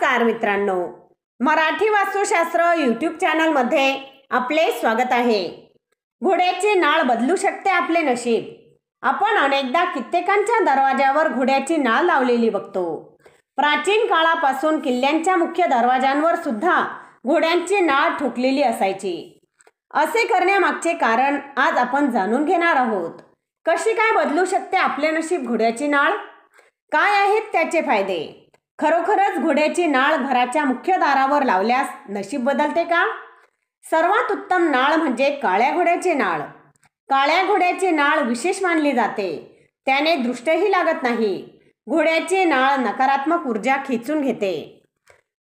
नमस्कार मित्रांनो मराठी वास्तुशास्त्र यूट्यूब चॅनलमध्ये आपले स्वागत आहे घोड्याची नाळ बदलू शकते आपले नशीब आपण अनेकदा कित्येकांच्या दरवाजावर घोड्याची नाळ लावलेली बघतो प्राचीन काळापासून किल्ल्यांच्या मुख्य दरवाजांवर सुद्धा घोड्यांची नाळ ठोकलेली असायची असे करण्यामागचे कारण आज आपण जाणून घेणार आहोत कशी काय बदलू शकते आपले नशीब घोड्याची नाळ काय आहेत त्याचे फायदे खरोखरच घोड्याची नाळ घराच्या मुख्य दारावर लावल्यास नशीब बदलते का सर्वात उत्तम नाळ म्हणजे काळ्या घोड्याची नाळ काळ्या घोड्याची नाळ विशेष मानली जाते त्याने दृष्टही लागत नाही घोड्याची नाळ नकारात्मक ऊर्जा खेचून घेते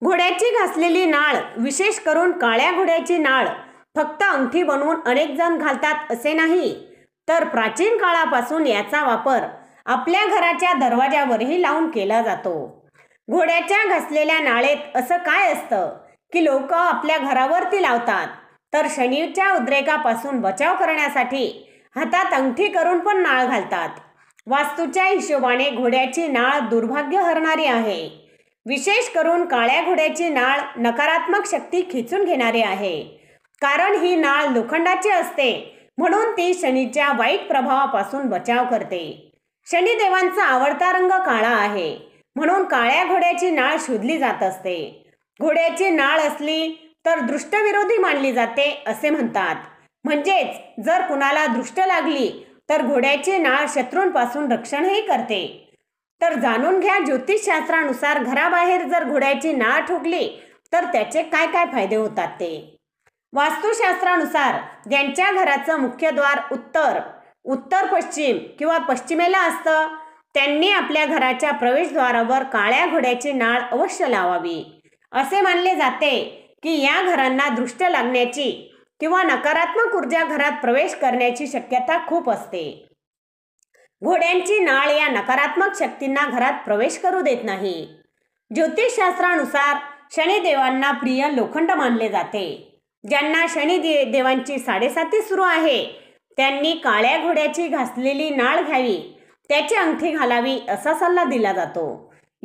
घोड्याची घासलेली नाळ विशेष करून काळ्या घोड्याची नाळ फक्त अंगठी बनवून अनेक जण घालतात असे नाही तर प्राचीन काळापासून याचा वापर आपल्या घराच्या दरवाजावरही लावून केला जातो घोड्याच्या घासलेल्या नाळेत असं काय असतं की लोक आपल्या घरावरती लावतात तर शनीच्या उद्रेकापासून बचाव करण्यासाठी हातात अंगठी करून पण नाळ घालतात वास्तूच्या हिशोबाने घोड्याची नाळ दुर्भाग्य हरणारी आहे विशेष करून काळ्या घोड्याची नाळ नकारात्मक शक्ती खिचून घेणारी आहे कारण ही नाळ लोखंडाची असते म्हणून ती शनीच्या वाईट प्रभावापासून बचाव करते शनिदेवांचा आवडता रंग काळा आहे म्हणून काळ्या घोड्याची नाळ शोधली जात असते घोड्याची नाळ असली तर दृष्टविरोधी मानली जाते असे म्हणतात म्हणजेच जर कुणाला दृष्ट लागली तर घोड्याची नाळ शत्रूंपासून रक्षणही करते तर जाणून घ्या ज्योतिषशास्त्रानुसार घराबाहेर जर घोड्याची नाळ ठोकली तर त्याचे काय काय फायदे होतात ते वास्तुशास्त्रानुसार ज्यांच्या घराचं मुख्य द्वार उत्तर उत्तर पश्चिम किंवा पश्चिमेला असतं त्यांनी आपल्या घराच्या प्रवेशद्वारावर काळ्या घोड्याची नाळ अवश्य लावावी असे मानले जाते की या घरांना दृष्ट लागण्याची किंवा नकारात्मक ऊर्जा घरात प्रवेश करण्याची शक्यता खूप असते घोड्यांची नाळ या नकारात्मक शक्तींना घरात प्रवेश करू देत नाही ज्योतिषशास्त्रानुसार शनिदेवांना प्रिय लोखंड मानले जाते ज्यांना शनी दे देवांची साडेसाती सुरू आहे त्यांनी काळ्या घोड्याची घासलेली नाळ घ्यावी त्याची अंगठी घालावी असा सल्ला दिला जातो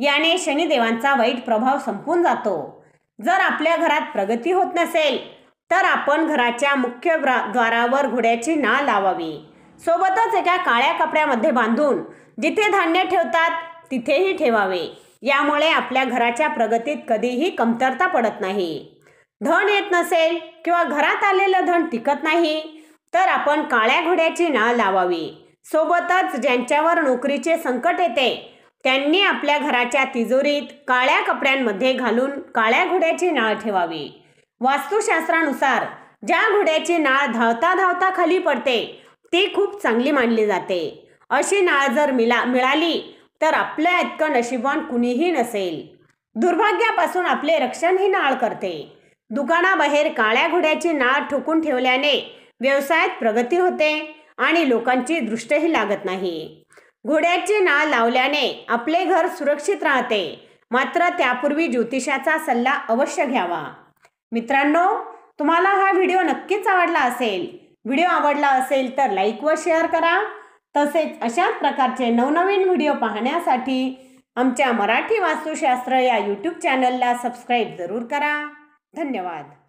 याने शनिदेवांचा वाईट प्रभाव संपून जातो जर आपल्या घरात प्रगती होत नसेल तर आपण घराच्या मुख्य द्वारावर घोड्याची नाळ लावावी सोबतच एका काळ्या कपड्यामध्ये बांधून जिथे धान्य ठेवतात तिथेही ठेवावे यामुळे आपल्या घराच्या प्रगतीत कधीही कमतरता पडत नाही धन येत नसेल किंवा घरात आलेलं धन टिकत नाही तर आपण काळ्या घोड्याची नाळ लावावी सोबतच ज्यांच्यावर नोकरीचे संकट येते त्यांनी आपल्या घराच्या तिजोरीत काळ्या कपड्यांमध्ये घालून काळ्या घोड्याची नाळ ठेवावी वास्तुशास्त्रानुसार ज्या घोड्याची नाळ धावता धावता खाली पडते ती खूप चांगली मानली जाते अशी नाळ जर मिला मिळाली तर आपल्या इतकं नशिबवान कुणीही नसेल दुर्भाग्यापासून आपले रक्षण ही नाळ करते दुकानाबाहेर काळ्या घोड्याची नाळ ठोकून ठेवल्याने व्यवसायात प्रगती होते आणि लोकांची दृष्टही लागत नाही घोड्याचे नाळ लावल्याने आपले घर सुरक्षित राहते मात्र त्यापूर्वी ज्योतिषाचा सल्ला अवश्य घ्यावा मित्रांनो तुम्हाला हा व्हिडिओ नक्कीच आवडला असेल व्हिडिओ आवडला असेल तर लाईक व शेअर करा तसेच अशाच प्रकारचे नवनवीन व्हिडिओ पाहण्यासाठी आमच्या मराठी वास्तुशास्त्र या यूट्यूब चॅनलला सबस्क्राईब जरूर करा धन्यवाद